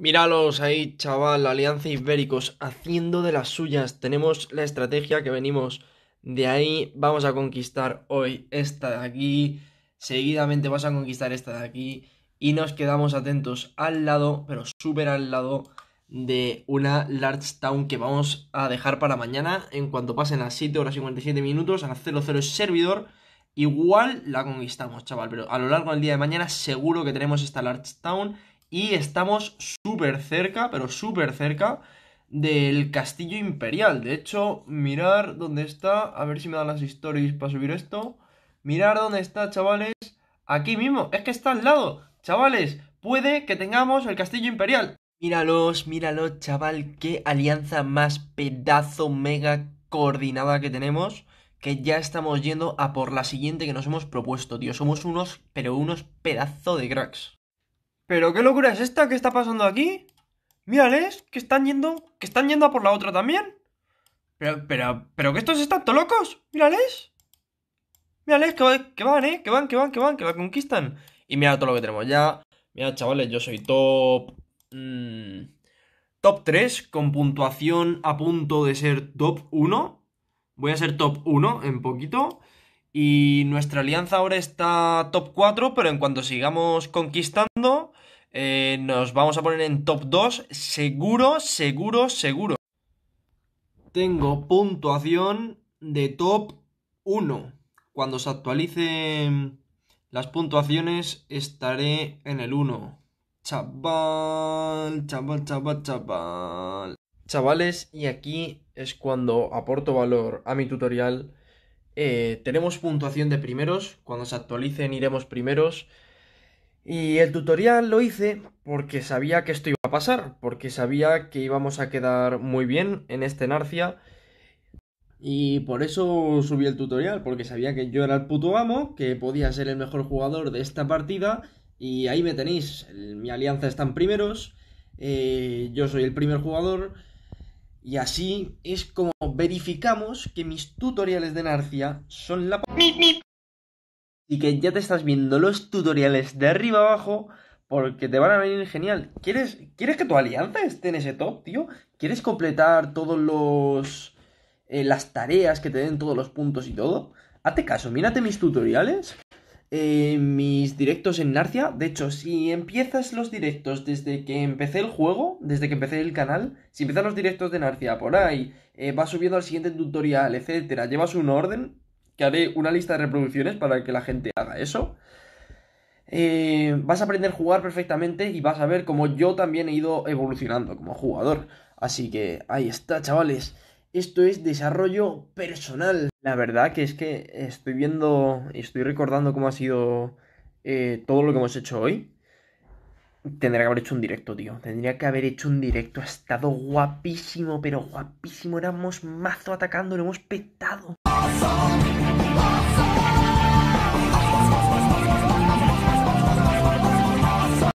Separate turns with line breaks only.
Míralos ahí, chaval, la Alianza Ibéricos haciendo de las suyas. Tenemos la estrategia que venimos de ahí. Vamos a conquistar hoy esta de aquí. Seguidamente vas a conquistar esta de aquí. Y nos quedamos atentos al lado, pero súper al lado de una large town que vamos a dejar para mañana en cuanto pasen las 7 horas y 57 minutos a cero 00 servidor igual la conquistamos chaval pero a lo largo del día de mañana seguro que tenemos esta large town y estamos súper cerca, pero súper cerca del castillo imperial. De hecho, mirar dónde está, a ver si me dan las stories para subir esto. Mirar dónde está, chavales, aquí mismo, es que está al lado. Chavales, puede que tengamos el castillo imperial. Míralos, míralos, chaval, qué alianza más pedazo mega coordinada que tenemos que ya estamos yendo a por la siguiente que nos hemos propuesto, tío. Somos unos, pero unos pedazo de cracks. ¿Pero qué locura es esta? ¿Qué está pasando aquí? Mírales, que están yendo, que están yendo a por la otra también. Pero, pero, que estos están todos locos. Mírales. Mírales, que, que van, eh, que van, que van, que van, que la conquistan. Y mira todo lo que tenemos ya. Mira, chavales, yo soy top... Mm, top 3 con puntuación a punto de ser top 1. Voy a ser top 1 en poquito. Y nuestra alianza ahora está top 4, pero en cuanto sigamos conquistando, eh, nos vamos a poner en top 2, seguro, seguro, seguro. Tengo puntuación de top 1. Cuando se actualicen las puntuaciones estaré en el 1. Chaval, chaval, chaval, chaval. Chavales, y aquí es cuando aporto valor a mi tutorial. Eh, tenemos puntuación de primeros. Cuando se actualicen iremos primeros. Y el tutorial lo hice porque sabía que esto iba a pasar, porque sabía que íbamos a quedar muy bien en este Narcia. Y por eso subí el tutorial, porque sabía que yo era el puto amo, que podía ser el mejor jugador de esta partida. Y ahí me tenéis, mi alianza están primeros, eh, yo soy el primer jugador. Y así es como verificamos que mis tutoriales de Narcia son la y que ya te estás viendo los tutoriales de arriba abajo porque te van a venir genial. ¿Quieres, ¿quieres que tu alianza esté en ese top, tío? ¿Quieres completar todos los... Eh, las tareas que te den todos los puntos y todo? Hazte caso, mírate mis tutoriales. Eh, mis directos en Narcia. De hecho, si empiezas los directos desde que empecé el juego, desde que empecé el canal, si empiezas los directos de Narcia por ahí, eh, vas subiendo al siguiente tutorial, etcétera, llevas un orden, que haré una lista de reproducciones para que la gente haga eso. Eh, vas a aprender a jugar perfectamente y vas a ver cómo yo también he ido evolucionando como jugador. Así que ahí está, chavales. Esto es desarrollo personal. La verdad que es que estoy viendo, y estoy recordando cómo ha sido eh, todo lo que hemos hecho hoy. Tendría que haber hecho un directo, tío. Tendría que haber hecho un directo. Ha estado guapísimo, pero guapísimo. Éramos mazo atacando, lo hemos petado.